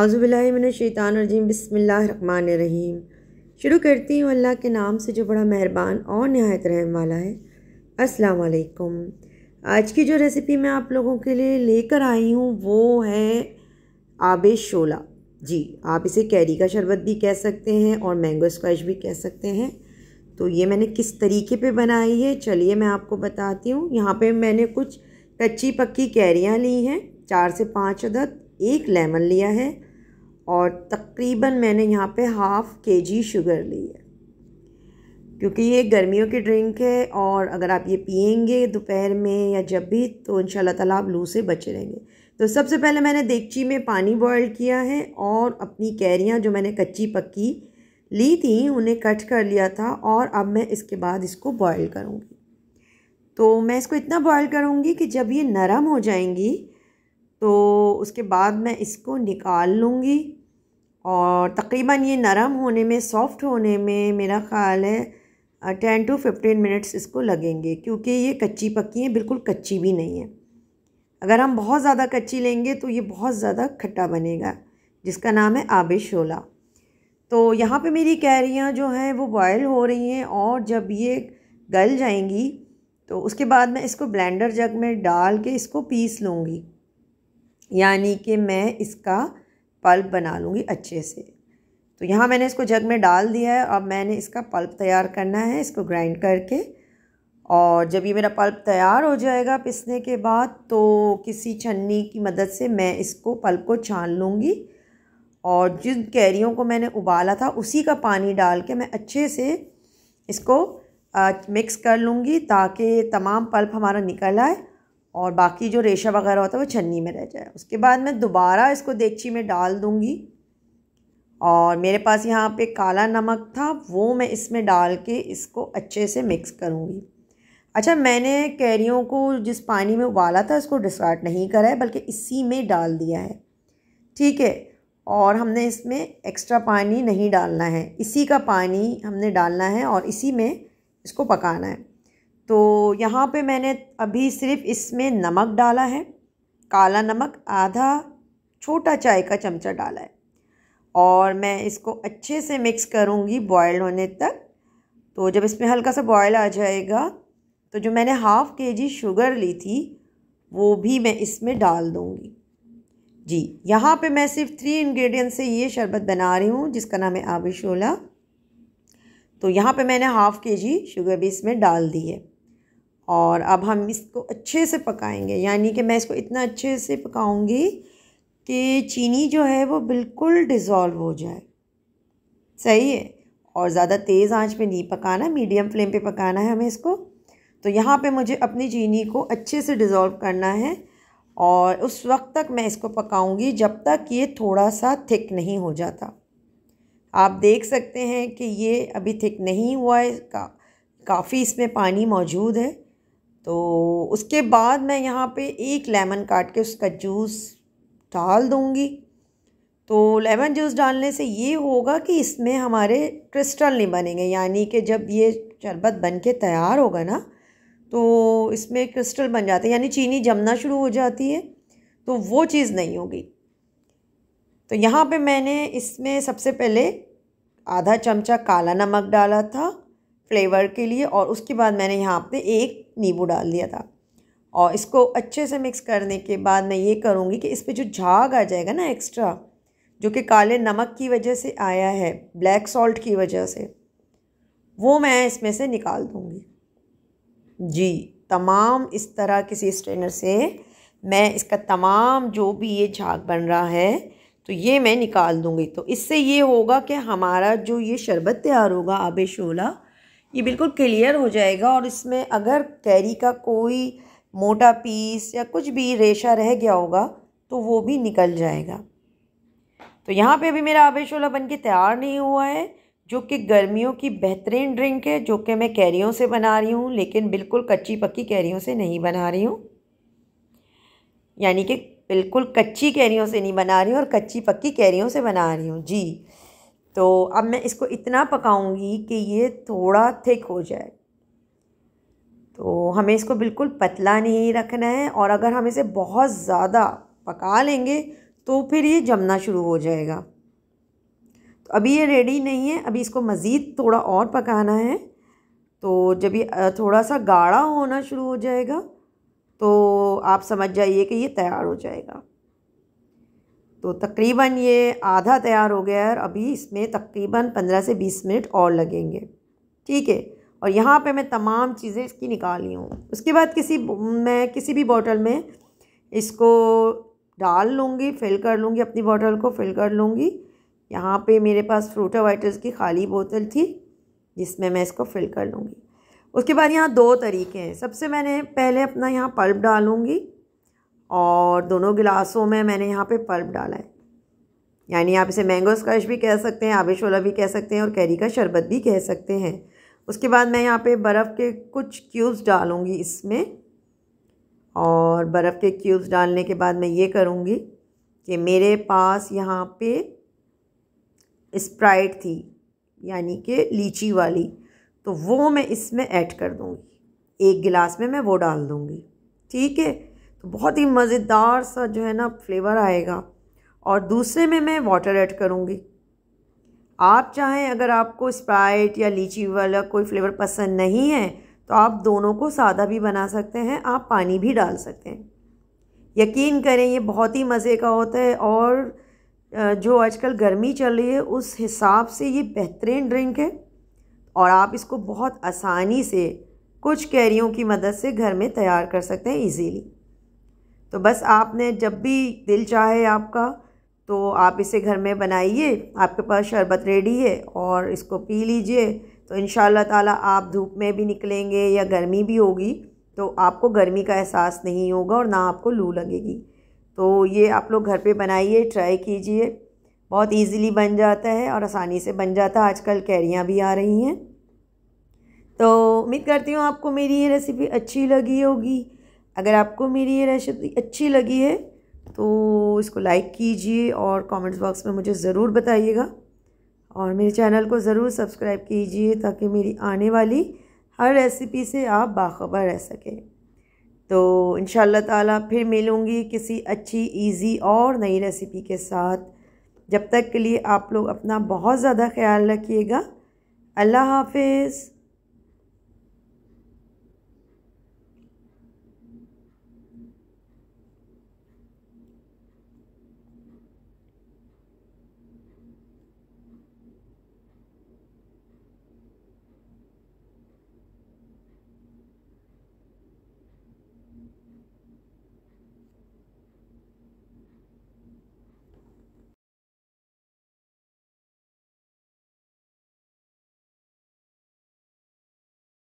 आउज़बिल्लिन शैतान रजीम बसमीम शुरू करती हूँ अल्लाह के नाम से जो बड़ा मेहरबान और नहायत रहम वाला है अस्सलाम वालेकुम आज की जो रेसिपी मैं आप लोगों के लिए लेकर आई हूँ वो है आब शोला जी आप इसे कैरी का शरबत भी कह सकते हैं और मैंगो स्क्वाश भी कह सकते हैं तो ये मैंने किस तरीके पे बनाई है चलिए मैं आपको बताती हूँ यहाँ पे मैंने कुछ कच्ची पक्की कैरियाँ ली हैं चार से पाँच अदद एक लेमन लिया है और तकरीबन मैंने यहाँ पे हाफ़ के जी शुगर ली है क्योंकि ये गर्मियों की ड्रिंक है और अगर आप ये पियेंगे दोपहर में या जब भी तो इन ताला आप लू से बचे रहेंगे तो सबसे पहले मैंने देगची में पानी बॉयल किया है और अपनी कैरियाँ जो मैंने कच्ची पक्की ली थी उन्हें कट कर लिया था और अब मैं इसके बाद इसको बॉयल करूँगी तो मैं इसको इतना बॉयल करूँगी कि जब ये नरम हो जाएंगी तो उसके बाद मैं इसको निकाल लूँगी और तकरीबन ये नरम होने में सॉफ़्ट होने में मेरा ख़्याल है टेन टू फिफ्टीन मिनट्स इसको लगेंगे क्योंकि ये कच्ची पक्की है बिल्कुल कच्ची भी नहीं है अगर हम बहुत ज़्यादा कच्ची लेंगे तो ये बहुत ज़्यादा खट्टा बनेगा जिसका नाम है आबे शोला तो यहाँ पे मेरी कैरियाँ जो हैं वो बॉयल हो रही हैं और जब ये गल जाएंगी तो उसके बाद मैं इसको ब्लेंडर जग में डाल के इसको पीस लूँगी यानी कि मैं इसका पल्प बना लूँगी अच्छे से तो यहाँ मैंने इसको जग में डाल दिया है अब मैंने इसका पल्प तैयार करना है इसको ग्राइंड करके और जब ये मेरा पल्प तैयार हो जाएगा पिसने के बाद तो किसी छन्नी की मदद से मैं इसको पल्प को छान लूँगी और जिन कैरियों को मैंने उबाला था उसी का पानी डाल के मैं अच्छे से इसको आ, मिक्स कर लूँगी ताकि तमाम पल्प हमारा निकल आए और बाकी जो रेशा वगैरह होता है वो छन्नी में रह जाए उसके बाद मैं दोबारा इसको देगची में डाल दूँगी और मेरे पास यहाँ पे काला नमक था वो मैं इसमें डाल के इसको अच्छे से मिक्स करूँगी अच्छा मैंने कैरियों को जिस पानी में उबाला था उसको डिस्कार्ट नहीं करा है बल्कि इसी में डाल दिया है ठीक है और हमने इसमें एक्स्ट्रा पानी नहीं डालना है इसी का पानी हमने डालना है और इसी में इसको पकाना है तो यहाँ पे मैंने अभी सिर्फ इसमें नमक डाला है काला नमक आधा छोटा चाय का चमचा डाला है और मैं इसको अच्छे से मिक्स करूँगी बॉयल होने तक तो जब इसमें हल्का सा बॉयल आ जाएगा तो जो मैंने हाफ़ के जी शुगर ली थी वो भी मैं इसमें डाल दूँगी जी यहाँ पे मैं सिर्फ थ्री इंग्रेडिएंट से ये शरबत बना रही हूँ जिसका नाम है आबिशोला तो यहाँ पे मैंने हाफ़ के जी शुगर भी इसमें डाल दी है और अब हम इसको अच्छे से पकाएंगे यानी कि मैं इसको इतना अच्छे से पकाऊंगी कि चीनी जो है वो बिल्कुल डिज़ोल्व हो जाए सही है और ज़्यादा तेज़ आंच पे नहीं पकाना मीडियम फ्लेम पे पकाना है हमें इसको तो यहाँ पे मुझे अपनी चीनी को अच्छे से डिज़ोल्व करना है और उस वक्त तक मैं इसको पकाऊंगी जब तक ये थोड़ा सा थिक नहीं हो जाता आप देख सकते हैं कि ये अभी थिक नहीं हुआ है का काफ़ी इसमें पानी मौजूद है तो उसके बाद मैं यहाँ पे एक लेमन काट के उसका जूस डाल दूँगी तो लेमन जूस डालने से ये होगा कि इसमें हमारे क्रिस्टल नहीं बनेंगे यानी कि जब ये शरबत बन के तैयार होगा ना तो इसमें क्रिस्टल बन जाते हैं यानी चीनी जमना शुरू हो जाती है तो वो चीज़ नहीं होगी तो यहाँ पे मैंने इसमें सबसे पहले आधा चमचा काला नमक डाला था फ्लेवर के लिए और उसके बाद मैंने यहाँ पे एक नींबू डाल दिया था और इसको अच्छे से मिक्स करने के बाद मैं ये करूँगी कि इस पर जो झाग आ जाएगा ना एक्स्ट्रा जो कि काले नमक की वजह से आया है ब्लैक सॉल्ट की वजह से वो मैं इसमें से निकाल दूँगी जी तमाम इस तरह किसी स्ट्रेनर से मैं इसका तमाम जो भी ये झाग बन रहा है तो ये मैं निकाल दूँगी तो इससे ये होगा कि हमारा जो ये शरबत तैयार होगा आब शोला ये बिल्कुल क्लियर हो जाएगा और इसमें अगर कैरी का कोई मोटा पीस या कुछ भी रेशा रह गया होगा तो वो भी निकल जाएगा तो यहाँ पे अभी मेरा आबे शोला बन के तैयार नहीं हुआ है जो कि गर्मियों की बेहतरीन ड्रिंक है जो कि मैं कैरियों से बना रही हूँ लेकिन बिल्कुल कच्ची पक्की कैरियों से नहीं बना रही हूँ यानी कि बिल्कुल कच्ची कैरियों से नहीं बना रही हूँ और कच्ची पक्की कैरियों से बना रही हूँ जी तो अब मैं इसको इतना पकाऊंगी कि ये थोड़ा थिक हो जाए तो हमें इसको बिल्कुल पतला नहीं रखना है और अगर हम इसे बहुत ज़्यादा पका लेंगे तो फिर ये जमना शुरू हो जाएगा तो अभी ये रेडी नहीं है अभी इसको मज़ीद थोड़ा और पकाना है तो जब ये थोड़ा सा गाढ़ा होना शुरू हो जाएगा तो आप समझ जाइए कि ये तैयार हो जाएगा तो तकरीबन ये आधा तैयार हो गया है और अभी इसमें तकरीबन पंद्रह से बीस मिनट और लगेंगे ठीक है और यहाँ पे मैं तमाम चीज़ें इसकी निकाली हूँ उसके बाद किसी मैं किसी भी बॉटल में इसको डाल लूँगी फिल कर लूँगी अपनी बॉटल को फिल कर लूँगी यहाँ पे मेरे पास फ्रूटो वाइटर्स की खाली बोतल थी जिसमें मैं इसको फिल कर लूँगी उसके बाद यहाँ दो तरीके हैं सबसे मैंने पहले अपना यहाँ पल्प डालूँगी और दोनों गिलासों में मैंने यहाँ पे पल्प डाला है यानी आप इसे मैंगो स्कश भी कह सकते हैं आबिश शोला भी कह सकते हैं और कैरी का शरबत भी कह सकते हैं उसके बाद मैं यहाँ पे बर्फ़ के कुछ क्यूब्स डालूँगी इसमें और बर्फ़ के क्यूब्स डालने के बाद मैं ये करूँगी कि मेरे पास यहाँ पे स्प्राइट थी यानी कि लीची वाली तो वो मैं इसमें ऐड कर दूँगी एक गिलास में मैं वो डाल दूँगी ठीक है तो बहुत ही मज़ेदार सा जो है ना फ्लेवर आएगा और दूसरे में मैं वाटर ऐड करूँगी आप चाहें अगर आपको स्प्राइट या लीची वाला कोई फ्लेवर पसंद नहीं है तो आप दोनों को सादा भी बना सकते हैं आप पानी भी डाल सकते हैं यकीन करें ये बहुत ही मज़े का होता है और जो आजकल गर्मी चल रही है उस हिसाब से ये बेहतरीन ड्रिंक है और आप इसको बहुत आसानी से कुछ कैरियों की मदद से घर में तैयार कर सकते हैं ईज़ीली तो बस आपने जब भी दिल चाहे आपका तो आप इसे घर में बनाइए आपके पास शरबत रेडी है और इसको पी लीजिए तो इन ताला आप धूप में भी निकलेंगे या गर्मी भी होगी तो आपको गर्मी का एहसास नहीं होगा और ना आपको लू लगेगी तो ये आप लोग घर पे बनाइए ट्राई कीजिए बहुत इजीली बन जाता है और आसानी से बन जाता है आजकल कैरियाँ भी आ रही हैं तो उम्मीद करती हूँ आपको मेरी ये रेसिपी अच्छी लगी होगी अगर आपको मेरी ये रेसिपी अच्छी लगी है तो इसको लाइक कीजिए और कमेंट्स बॉक्स में मुझे ज़रूर बताइएगा और मेरे चैनल को ज़रूर सब्सक्राइब कीजिए ताकि मेरी आने वाली हर रेसिपी से आप बाखबर रह सकें तो इन ताला फिर मिलूँगी किसी अच्छी इजी और नई रेसिपी के साथ जब तक के लिए आप लोग अपना बहुत ज़्यादा ख्याल रखिएगा अल्लाह हाफिज़